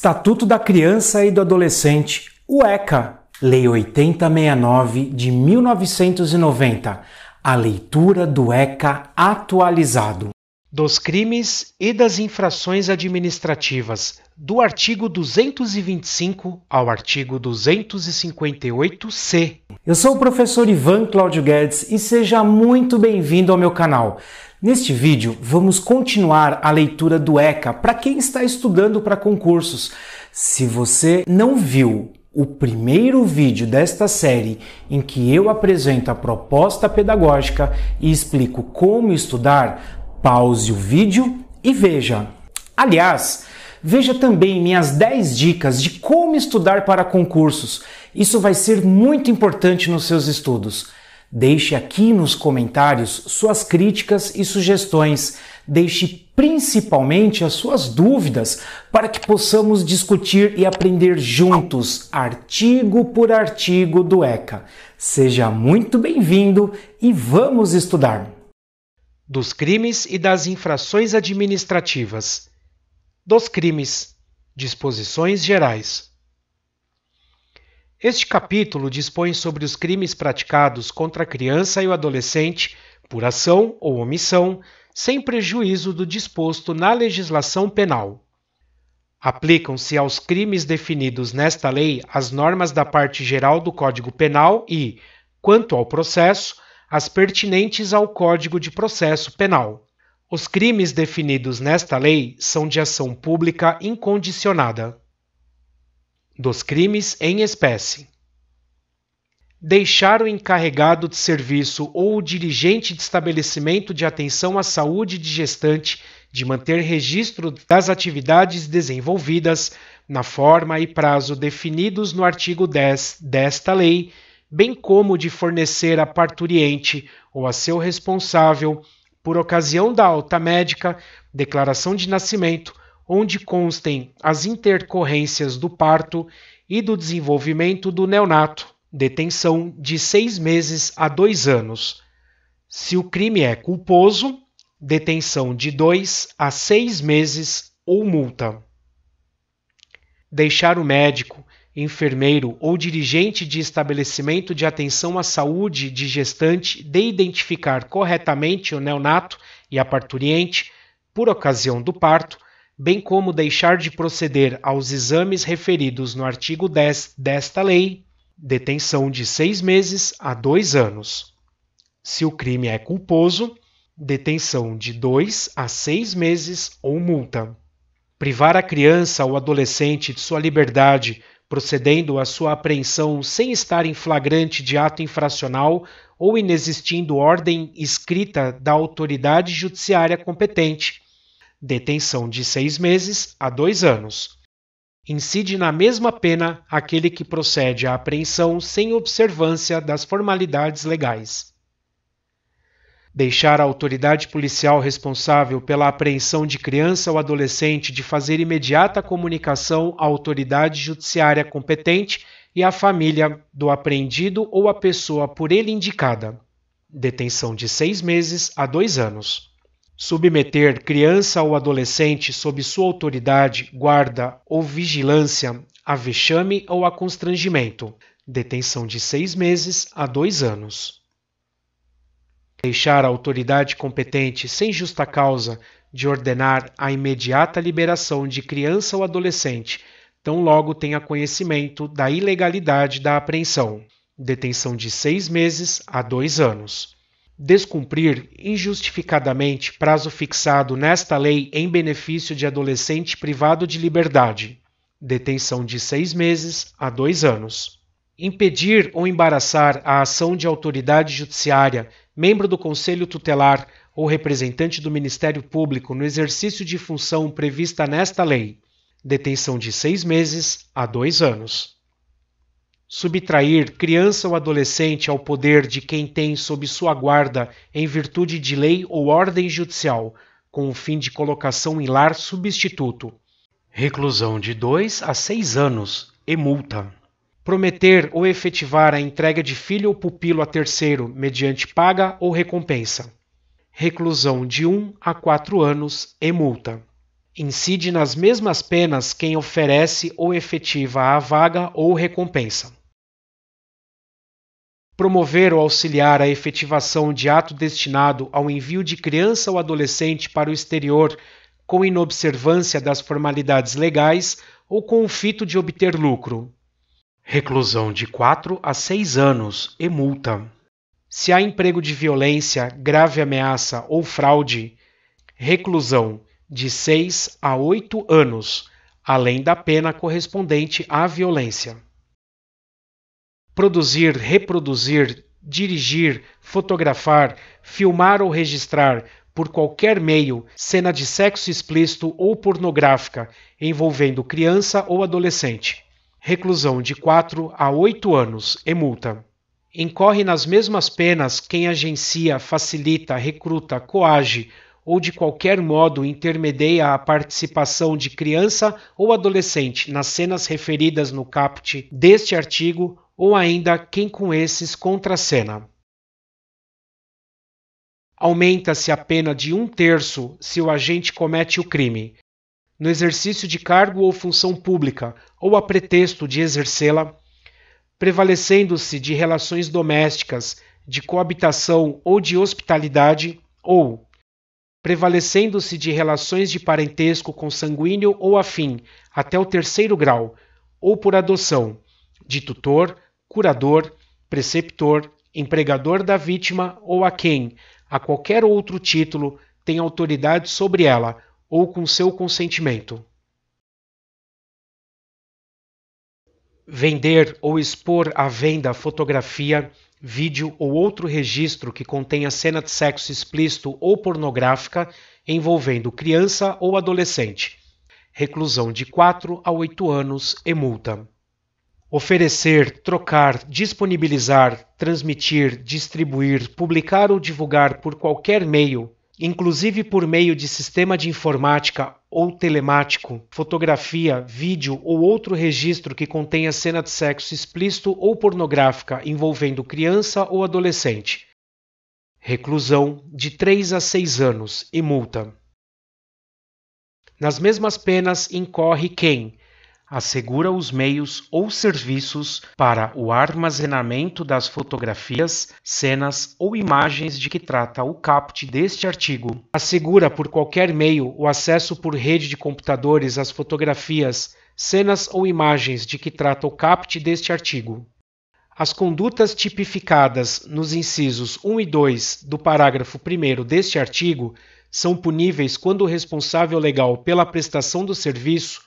Estatuto da Criança e do Adolescente, o ECA, Lei 8069 de 1990, a leitura do ECA atualizado dos crimes e das infrações administrativas, do artigo 225 ao artigo 258-C. Eu sou o professor Ivan Cláudio Guedes e seja muito bem-vindo ao meu canal. Neste vídeo, vamos continuar a leitura do ECA para quem está estudando para concursos. Se você não viu o primeiro vídeo desta série em que eu apresento a proposta pedagógica e explico como estudar, pause o vídeo e veja. Aliás, veja também minhas 10 dicas de como estudar para concursos. Isso vai ser muito importante nos seus estudos. Deixe aqui nos comentários suas críticas e sugestões. Deixe principalmente as suas dúvidas para que possamos discutir e aprender juntos, artigo por artigo do ECA. Seja muito bem-vindo e vamos estudar! dos crimes e das infrações administrativas, dos crimes, disposições gerais. Este capítulo dispõe sobre os crimes praticados contra a criança e o adolescente por ação ou omissão, sem prejuízo do disposto na legislação penal. Aplicam-se aos crimes definidos nesta lei as normas da parte geral do Código Penal e, quanto ao processo, as pertinentes ao Código de Processo Penal. Os crimes definidos nesta lei são de ação pública incondicionada. Dos crimes em espécie. Deixar o encarregado de serviço ou o dirigente de estabelecimento de atenção à saúde de gestante de manter registro das atividades desenvolvidas na forma e prazo definidos no artigo 10 desta lei bem como de fornecer a parturiente ou a seu responsável, por ocasião da alta médica, declaração de nascimento, onde constem as intercorrências do parto e do desenvolvimento do neonato, detenção de seis meses a dois anos. Se o crime é culposo, detenção de dois a seis meses ou multa. Deixar o médico enfermeiro ou dirigente de estabelecimento de atenção à saúde de gestante de identificar corretamente o neonato e a parturiente por ocasião do parto, bem como deixar de proceder aos exames referidos no artigo 10 desta lei, detenção de seis meses a dois anos. Se o crime é culposo, detenção de dois a seis meses ou multa. Privar a criança ou adolescente de sua liberdade procedendo à sua apreensão sem estar em flagrante de ato infracional ou inexistindo ordem escrita da autoridade judiciária competente. Detenção de seis meses a dois anos. Incide na mesma pena aquele que procede à apreensão sem observância das formalidades legais. Deixar a autoridade policial responsável pela apreensão de criança ou adolescente de fazer imediata comunicação à autoridade judiciária competente e à família do apreendido ou à pessoa por ele indicada. Detenção de seis meses a dois anos. Submeter criança ou adolescente sob sua autoridade, guarda ou vigilância a vexame ou a constrangimento. Detenção de seis meses a dois anos. Deixar a autoridade competente, sem justa causa, de ordenar a imediata liberação de criança ou adolescente, tão logo tenha conhecimento da ilegalidade da apreensão. Detenção de seis meses a dois anos. Descumprir injustificadamente prazo fixado nesta lei em benefício de adolescente privado de liberdade. Detenção de seis meses a dois anos impedir ou embaraçar a ação de autoridade judiciária membro do Conselho Tutelar ou representante do Ministério Público no exercício de função prevista nesta lei, detenção de seis meses a dois anos. Subtrair criança ou adolescente ao poder de quem tem sob sua guarda em virtude de lei ou ordem judicial, com o fim de colocação em lar substituto. Reclusão de dois a seis anos e multa prometer ou efetivar a entrega de filho ou pupilo a terceiro mediante paga ou recompensa. Reclusão de 1 a 4 anos e multa. Incide nas mesmas penas quem oferece ou efetiva a vaga ou recompensa. Promover ou auxiliar a efetivação de ato destinado ao envio de criança ou adolescente para o exterior com inobservância das formalidades legais ou com o fito de obter lucro reclusão de 4 a 6 anos e multa. Se há emprego de violência, grave ameaça ou fraude, reclusão de 6 a 8 anos, além da pena correspondente à violência. Produzir, reproduzir, dirigir, fotografar, filmar ou registrar, por qualquer meio, cena de sexo explícito ou pornográfica envolvendo criança ou adolescente reclusão de 4 a 8 anos e multa. Incorre nas mesmas penas quem agencia, facilita, recruta, coage ou de qualquer modo intermedia a participação de criança ou adolescente nas cenas referidas no caput deste artigo ou ainda quem com esses contracena. Aumenta-se a pena de um terço se o agente comete o crime, no exercício de cargo ou função pública, ou a pretexto de exercê-la, prevalecendo-se de relações domésticas, de coabitação ou de hospitalidade, ou prevalecendo-se de relações de parentesco consanguíneo ou afim, até o terceiro grau, ou por adoção, de tutor, curador, preceptor, empregador da vítima ou a quem, a qualquer outro título, tem autoridade sobre ela ou com seu consentimento. Vender ou expor à venda fotografia, vídeo ou outro registro que contenha cena de sexo explícito ou pornográfica envolvendo criança ou adolescente. Reclusão de 4 a 8 anos e multa. Oferecer, trocar, disponibilizar, transmitir, distribuir, publicar ou divulgar por qualquer meio inclusive por meio de sistema de informática ou telemático, fotografia, vídeo ou outro registro que contenha cena de sexo explícito ou pornográfica envolvendo criança ou adolescente. Reclusão de 3 a 6 anos e multa. Nas mesmas penas incorre quem, assegura os meios ou serviços para o armazenamento das fotografias, cenas ou imagens de que trata o caput deste artigo. Assegura por qualquer meio o acesso por rede de computadores às fotografias, cenas ou imagens de que trata o caput deste artigo. As condutas tipificadas nos incisos 1 e 2 do parágrafo 1 deste artigo são puníveis quando o responsável legal pela prestação do serviço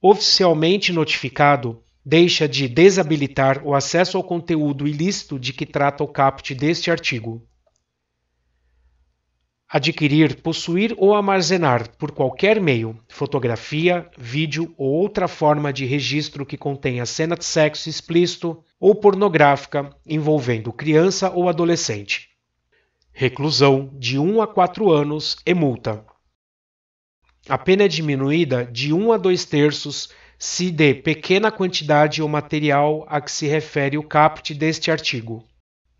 oficialmente notificado deixa de desabilitar o acesso ao conteúdo ilícito de que trata o caput deste artigo. Adquirir, possuir ou armazenar por qualquer meio, fotografia, vídeo ou outra forma de registro que contenha cena de sexo explícito ou pornográfica envolvendo criança ou adolescente. Reclusão de 1 a 4 anos e multa. A pena é diminuída de 1 a 2 terços se de pequena quantidade ou material a que se refere o caput deste artigo.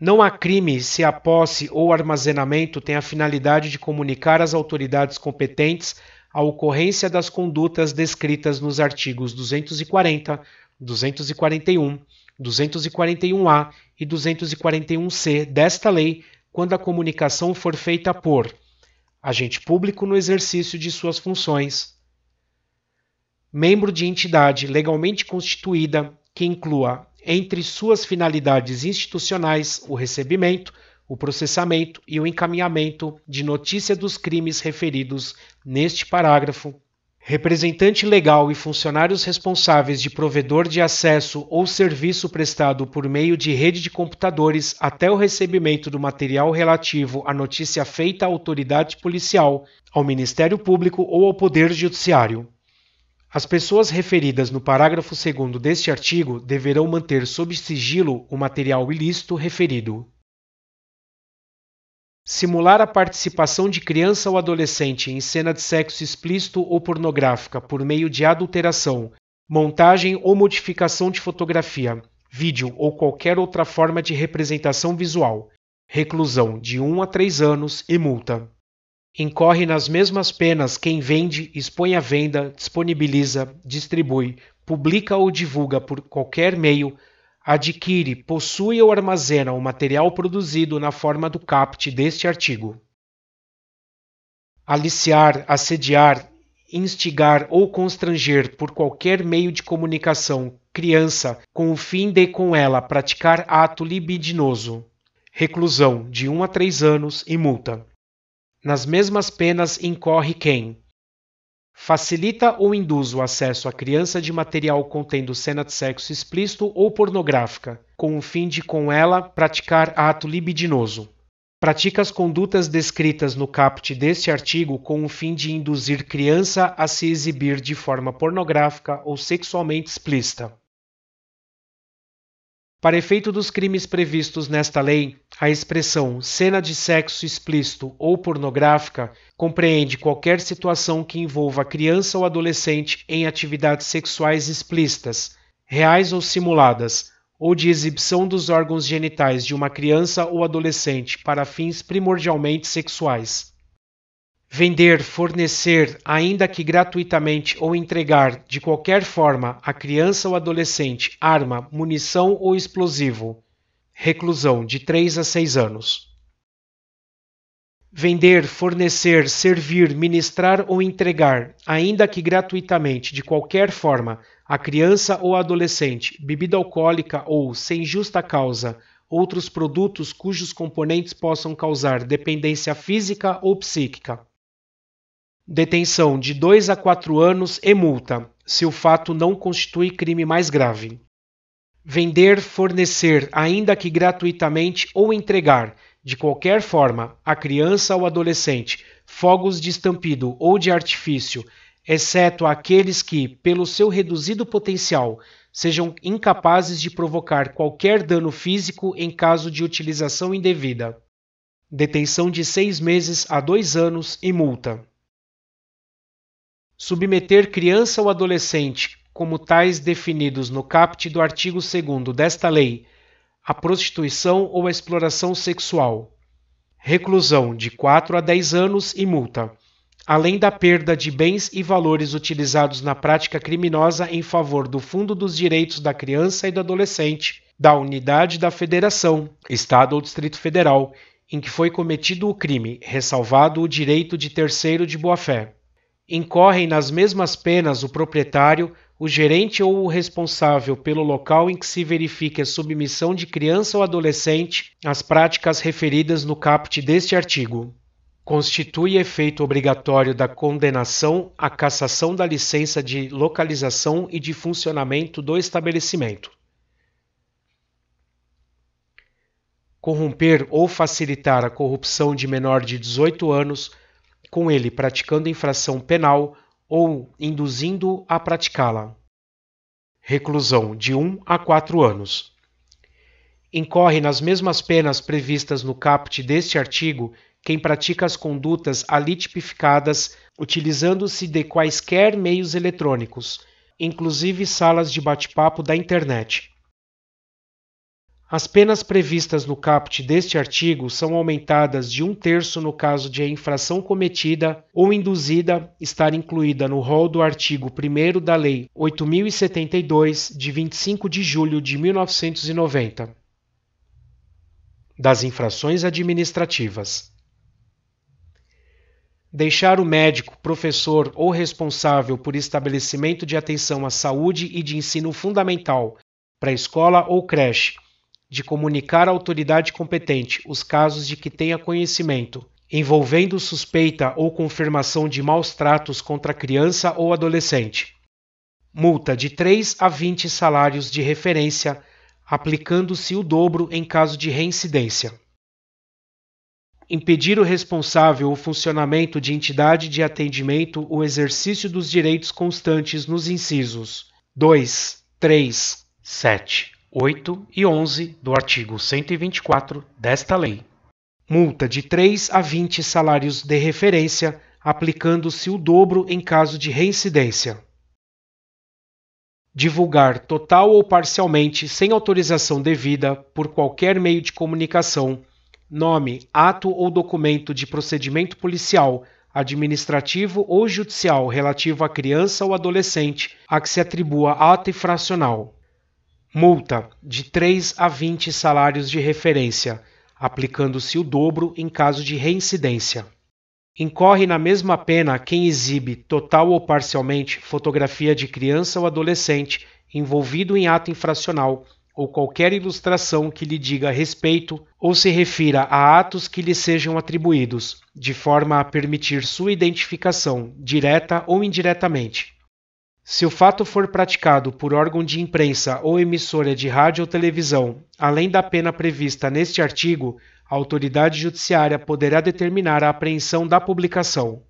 Não há crime se a posse ou armazenamento tem a finalidade de comunicar às autoridades competentes a ocorrência das condutas descritas nos artigos 240, 241, 241-A e 241-C desta lei, quando a comunicação for feita por agente público no exercício de suas funções, membro de entidade legalmente constituída que inclua entre suas finalidades institucionais o recebimento, o processamento e o encaminhamento de notícia dos crimes referidos neste parágrafo, representante legal e funcionários responsáveis de provedor de acesso ou serviço prestado por meio de rede de computadores até o recebimento do material relativo à notícia feita à autoridade policial, ao Ministério Público ou ao Poder Judiciário. As pessoas referidas no parágrafo 2 deste artigo deverão manter sob sigilo o material ilícito referido. Simular a participação de criança ou adolescente em cena de sexo explícito ou pornográfica por meio de adulteração, montagem ou modificação de fotografia, vídeo ou qualquer outra forma de representação visual, reclusão de 1 a 3 anos e multa. Incorre nas mesmas penas quem vende, expõe à venda, disponibiliza, distribui, publica ou divulga por qualquer meio adquire, possui ou armazena o material produzido na forma do caput deste artigo. Aliciar, assediar, instigar ou constranger por qualquer meio de comunicação criança com o fim de com ela praticar ato libidinoso. Reclusão de 1 um a 3 anos e multa. Nas mesmas penas incorre quem Facilita ou induz o acesso à criança de material contendo cena de sexo explícito ou pornográfica, com o fim de com ela praticar ato libidinoso. Pratica as condutas descritas no caput deste artigo com o fim de induzir criança a se exibir de forma pornográfica ou sexualmente explícita. Para efeito dos crimes previstos nesta lei, a expressão cena de sexo explícito ou pornográfica compreende qualquer situação que envolva criança ou adolescente em atividades sexuais explícitas, reais ou simuladas, ou de exibição dos órgãos genitais de uma criança ou adolescente para fins primordialmente sexuais. Vender, fornecer, ainda que gratuitamente, ou entregar, de qualquer forma, a criança ou adolescente arma, munição ou explosivo. Reclusão de 3 a 6 anos. Vender, fornecer, servir, ministrar ou entregar, ainda que gratuitamente, de qualquer forma, a criança ou adolescente, bebida alcoólica ou, sem justa causa, outros produtos cujos componentes possam causar dependência física ou psíquica. Detenção de 2 a 4 anos e multa, se o fato não constitui crime mais grave. Vender, fornecer, ainda que gratuitamente, ou entregar, de qualquer forma, a criança ou adolescente, fogos de estampido ou de artifício, exceto aqueles que, pelo seu reduzido potencial, sejam incapazes de provocar qualquer dano físico em caso de utilização indevida. Detenção de seis meses a dois anos e multa submeter criança ou adolescente, como tais definidos no caput do artigo 2 desta lei, à prostituição ou à exploração sexual. Reclusão de 4 a 10 anos e multa, além da perda de bens e valores utilizados na prática criminosa em favor do Fundo dos Direitos da Criança e do Adolescente, da unidade da Federação, Estado ou Distrito Federal, em que foi cometido o crime, ressalvado o direito de terceiro de boa-fé incorrem nas mesmas penas o proprietário, o gerente ou o responsável pelo local em que se verifique a submissão de criança ou adolescente às práticas referidas no caput deste artigo. Constitui efeito obrigatório da condenação a cassação da licença de localização e de funcionamento do estabelecimento. Corromper ou facilitar a corrupção de menor de 18 anos com ele praticando infração penal ou induzindo a praticá-la. Reclusão de 1 a 4 anos. Incorre nas mesmas penas previstas no caput deste artigo quem pratica as condutas ali tipificadas utilizando-se de quaisquer meios eletrônicos, inclusive salas de bate-papo da internet. As penas previstas no caput deste artigo são aumentadas de um terço no caso de a infração cometida ou induzida estar incluída no rol do artigo 1 da Lei 8072, de 25 de julho de 1990, das infrações administrativas. Deixar o médico, professor ou responsável por estabelecimento de atenção à saúde e de ensino fundamental, para escola ou creche, de comunicar à autoridade competente os casos de que tenha conhecimento, envolvendo suspeita ou confirmação de maus tratos contra criança ou adolescente. Multa de 3 a 20 salários de referência, aplicando-se o dobro em caso de reincidência. Impedir o responsável o funcionamento de entidade de atendimento o exercício dos direitos constantes nos incisos 2, 3, 7. 8 e 11 do artigo 124 desta lei. Multa de 3 a 20 salários de referência, aplicando-se o dobro em caso de reincidência. Divulgar total ou parcialmente, sem autorização devida, por qualquer meio de comunicação, nome, ato ou documento de procedimento policial, administrativo ou judicial relativo a criança ou adolescente a que se atribua ato infracional. Multa de 3 a 20 salários de referência, aplicando-se o dobro em caso de reincidência. Incorre na mesma pena quem exibe, total ou parcialmente, fotografia de criança ou adolescente envolvido em ato infracional ou qualquer ilustração que lhe diga respeito ou se refira a atos que lhe sejam atribuídos, de forma a permitir sua identificação, direta ou indiretamente. Se o fato for praticado por órgão de imprensa ou emissora de rádio ou televisão, além da pena prevista neste artigo, a autoridade judiciária poderá determinar a apreensão da publicação.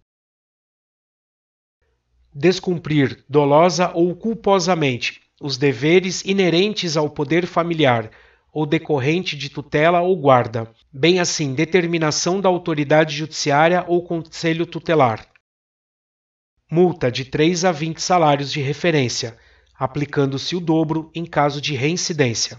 Descumprir, dolosa ou culposamente, os deveres inerentes ao poder familiar ou decorrente de tutela ou guarda, bem assim determinação da autoridade judiciária ou conselho tutelar multa de 3 a 20 salários de referência, aplicando-se o dobro em caso de reincidência.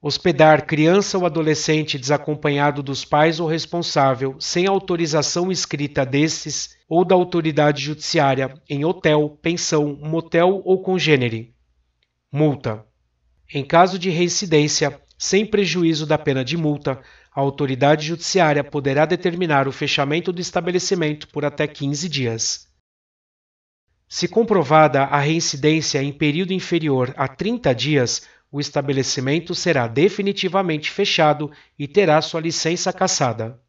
Hospedar criança ou adolescente desacompanhado dos pais ou responsável, sem autorização escrita desses ou da autoridade judiciária, em hotel, pensão, motel ou congênere. Multa. Em caso de reincidência, sem prejuízo da pena de multa, a autoridade judiciária poderá determinar o fechamento do estabelecimento por até 15 dias. Se comprovada a reincidência em período inferior a 30 dias, o estabelecimento será definitivamente fechado e terá sua licença cassada.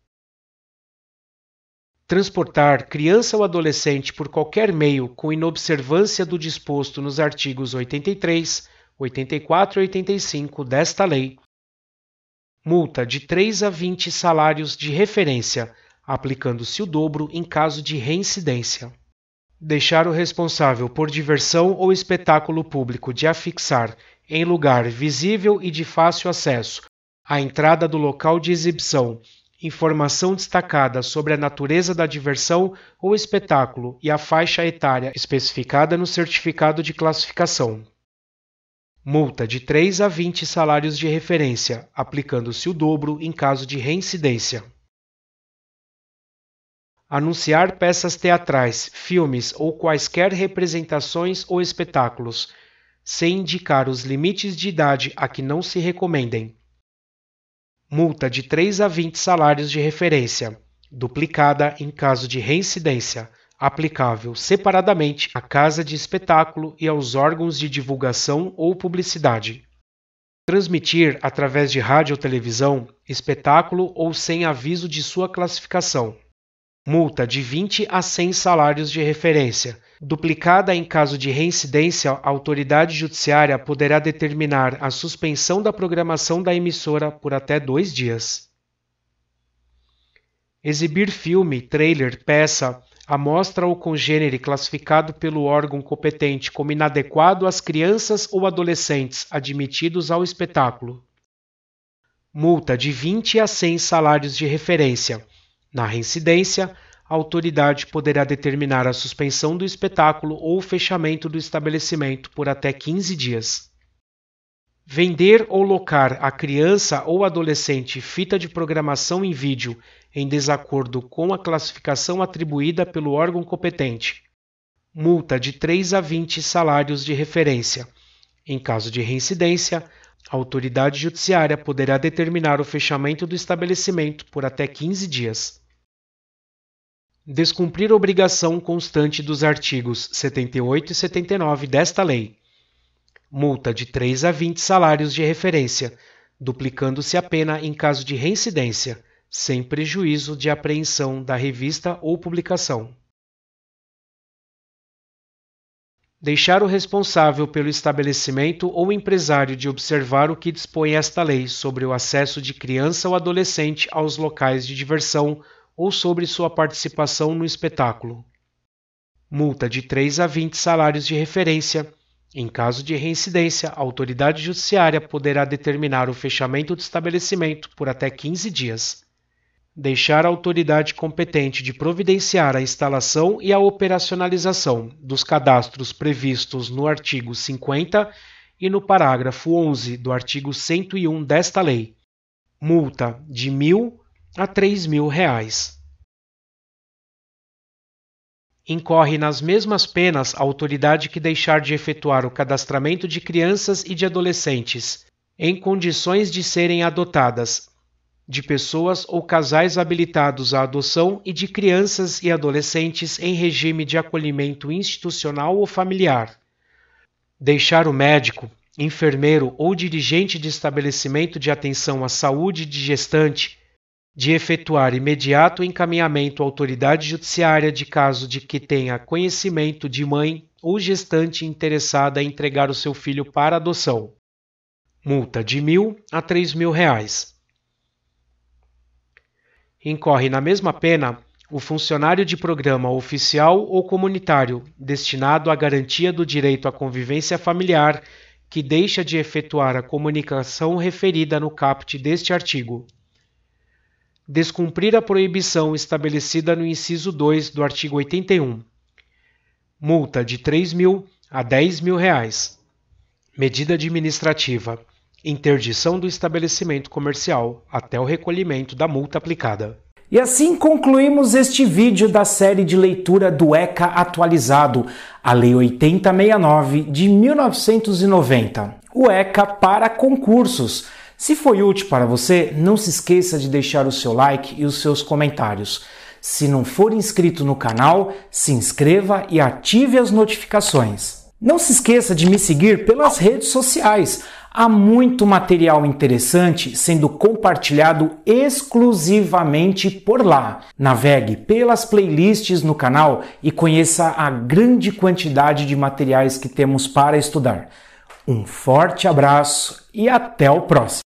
Transportar criança ou adolescente por qualquer meio com inobservância do disposto nos artigos 83, 84 e 85 desta lei multa de 3 a 20 salários de referência, aplicando-se o dobro em caso de reincidência. Deixar o responsável por diversão ou espetáculo público de afixar, em lugar visível e de fácil acesso, à entrada do local de exibição, informação destacada sobre a natureza da diversão ou espetáculo e a faixa etária especificada no certificado de classificação. Multa de 3 a 20 salários de referência, aplicando-se o dobro em caso de reincidência. Anunciar peças teatrais, filmes ou quaisquer representações ou espetáculos, sem indicar os limites de idade a que não se recomendem. Multa de 3 a 20 salários de referência, duplicada em caso de reincidência, aplicável separadamente à casa de espetáculo e aos órgãos de divulgação ou publicidade. Transmitir através de rádio ou televisão espetáculo ou sem aviso de sua classificação. Multa de 20 a 100 salários de referência. Duplicada em caso de reincidência, a autoridade judiciária poderá determinar a suspensão da programação da emissora por até dois dias. Exibir filme, trailer, peça amostra ou congênere classificado pelo órgão competente como inadequado às crianças ou adolescentes admitidos ao espetáculo. Multa de 20 a 100 salários de referência. Na reincidência, a autoridade poderá determinar a suspensão do espetáculo ou o fechamento do estabelecimento por até 15 dias. Vender ou locar a criança ou adolescente fita de programação em vídeo em desacordo com a classificação atribuída pelo órgão competente. Multa de 3 a 20 salários de referência. Em caso de reincidência, a autoridade judiciária poderá determinar o fechamento do estabelecimento por até 15 dias. Descumprir obrigação constante dos artigos 78 e 79 desta lei. Multa de 3 a 20 salários de referência, duplicando-se a pena em caso de reincidência sem prejuízo de apreensão da revista ou publicação. Deixar o responsável pelo estabelecimento ou empresário de observar o que dispõe esta lei sobre o acesso de criança ou adolescente aos locais de diversão ou sobre sua participação no espetáculo. Multa de 3 a 20 salários de referência. Em caso de reincidência, a autoridade judiciária poderá determinar o fechamento do estabelecimento por até 15 dias deixar a autoridade competente de providenciar a instalação e a operacionalização dos cadastros previstos no artigo 50 e no parágrafo 11 do artigo 101 desta lei. Multa de R$ 1.000 a R$ 3.000. Incorre nas mesmas penas a autoridade que deixar de efetuar o cadastramento de crianças e de adolescentes em condições de serem adotadas de pessoas ou casais habilitados à adoção e de crianças e adolescentes em regime de acolhimento institucional ou familiar. Deixar o médico, enfermeiro ou dirigente de estabelecimento de atenção à saúde de gestante de efetuar imediato encaminhamento à autoridade judiciária de caso de que tenha conhecimento de mãe ou gestante interessada em entregar o seu filho para adoção. Multa de mil a três mil reais incorre na mesma pena o funcionário de programa oficial ou comunitário destinado à garantia do direito à convivência familiar que deixa de efetuar a comunicação referida no caput deste artigo. Descumprir a proibição estabelecida no inciso 2 do artigo 81. Multa de R$ 3.000 a R$ 10.000. Medida administrativa. Interdição do estabelecimento comercial até o recolhimento da multa aplicada. E assim concluímos este vídeo da série de leitura do ECA atualizado, a Lei 8069 de 1990. O ECA para concursos. Se foi útil para você, não se esqueça de deixar o seu like e os seus comentários. Se não for inscrito no canal, se inscreva e ative as notificações. Não se esqueça de me seguir pelas redes sociais Há muito material interessante sendo compartilhado exclusivamente por lá. Navegue pelas playlists no canal e conheça a grande quantidade de materiais que temos para estudar. Um forte abraço e até o próximo!